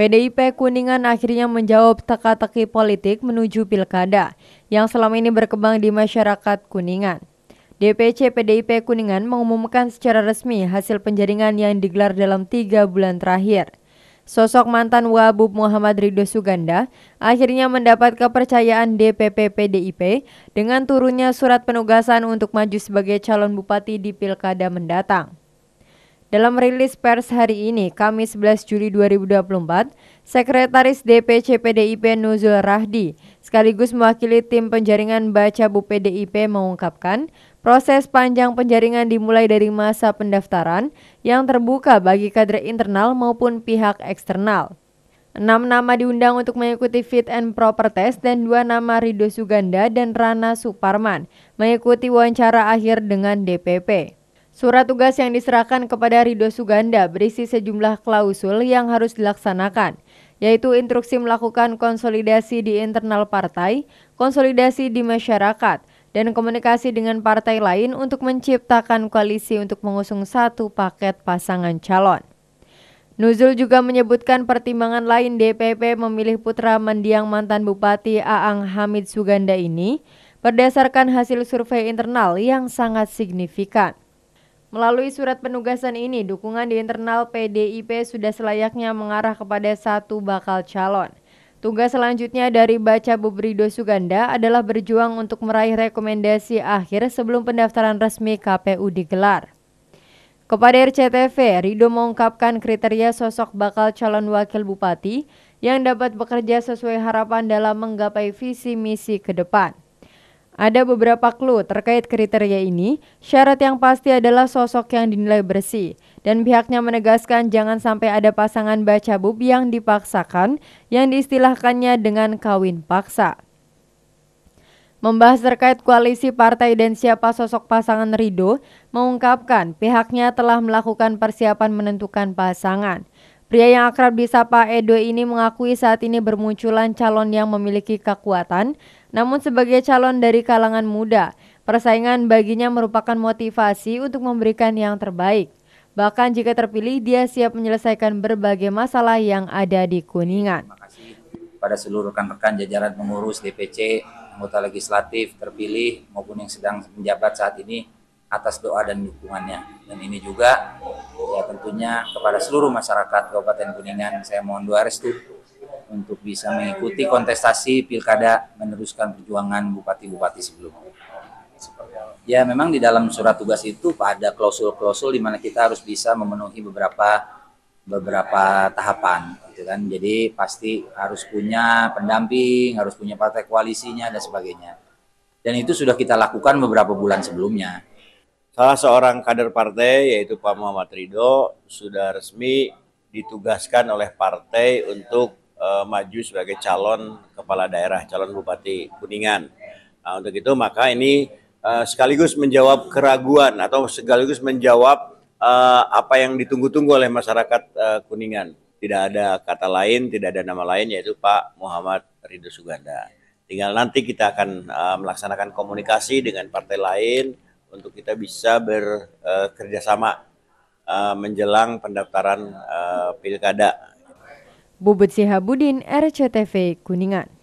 PDIP Kuningan akhirnya menjawab teka-teki politik menuju pilkada yang selama ini berkembang di masyarakat Kuningan. DPC PDIP Kuningan mengumumkan secara resmi hasil penjaringan yang digelar dalam tiga bulan terakhir. Sosok mantan Wabub Muhammad Ridho Suganda akhirnya mendapat kepercayaan DPP PDIP dengan turunnya surat penugasan untuk maju sebagai calon bupati di pilkada mendatang. Dalam rilis pers hari ini, Kamis 11 Juli 2024, Sekretaris DPC PDIP Nuzul Rahdi sekaligus mewakili tim penjaringan Baca Bu PDIP mengungkapkan proses panjang penjaringan dimulai dari masa pendaftaran yang terbuka bagi kader internal maupun pihak eksternal. Enam nama diundang untuk mengikuti fit and proper test dan dua nama Rido Suganda dan Rana Suparman mengikuti wawancara akhir dengan DPP. Surat tugas yang diserahkan kepada Rido Suganda berisi sejumlah klausul yang harus dilaksanakan, yaitu instruksi melakukan konsolidasi di internal partai, konsolidasi di masyarakat, dan komunikasi dengan partai lain untuk menciptakan koalisi untuk mengusung satu paket pasangan calon. Nuzul juga menyebutkan pertimbangan lain DPP memilih putra mendiang mantan Bupati Aang Hamid Suganda ini berdasarkan hasil survei internal yang sangat signifikan. Melalui surat penugasan ini, dukungan di internal PDIP sudah selayaknya mengarah kepada satu bakal calon. Tugas selanjutnya dari Baca Bubrido Suganda adalah berjuang untuk meraih rekomendasi akhir sebelum pendaftaran resmi KPU digelar. Kepada RCTV, Rido mengungkapkan kriteria sosok bakal calon wakil bupati yang dapat bekerja sesuai harapan dalam menggapai visi misi ke depan. Ada beberapa clue terkait kriteria ini. Syarat yang pasti adalah sosok yang dinilai bersih, dan pihaknya menegaskan jangan sampai ada pasangan baca bub yang dipaksakan, yang diistilahkannya dengan kawin paksa. Membahas terkait koalisi partai dan siapa sosok pasangan Rido, mengungkapkan pihaknya telah melakukan persiapan menentukan pasangan. Pria yang akrab disapa Edo ini mengakui saat ini bermunculan calon yang memiliki kekuatan, namun sebagai calon dari kalangan muda, persaingan baginya merupakan motivasi untuk memberikan yang terbaik. Bahkan jika terpilih, dia siap menyelesaikan berbagai masalah yang ada di Kuningan. Terima kasih Pada seluruh rekan-rekan jajaran pengurus DPC, anggota legislatif terpilih maupun yang sedang menjabat saat ini atas doa dan dukungannya. Dan ini juga ya tentunya kepada seluruh masyarakat Kabupaten Kuningan saya mohon doa restu untuk bisa mengikuti kontestasi pilkada meneruskan perjuangan bupati-bupati sebelumnya. Ya memang di dalam surat tugas itu ada klausul-klausul di mana kita harus bisa memenuhi beberapa beberapa tahapan gitu kan. Jadi pasti harus punya pendamping, harus punya partai koalisinya dan sebagainya. Dan itu sudah kita lakukan beberapa bulan sebelumnya. Salah seorang kader partai yaitu Pak Muhammad Ridho sudah resmi ditugaskan oleh partai untuk uh, maju sebagai calon kepala daerah, calon bupati Kuningan. Nah, untuk itu maka ini uh, sekaligus menjawab keraguan atau sekaligus menjawab uh, apa yang ditunggu-tunggu oleh masyarakat uh, Kuningan. Tidak ada kata lain, tidak ada nama lain yaitu Pak Muhammad Ridho Suganda. Tinggal nanti kita akan uh, melaksanakan komunikasi dengan partai lain untuk kita bisa bekerjasama uh, menjelang pendaftaran uh, pilkada Bubut Sihabudin, RCTV, Kuningan.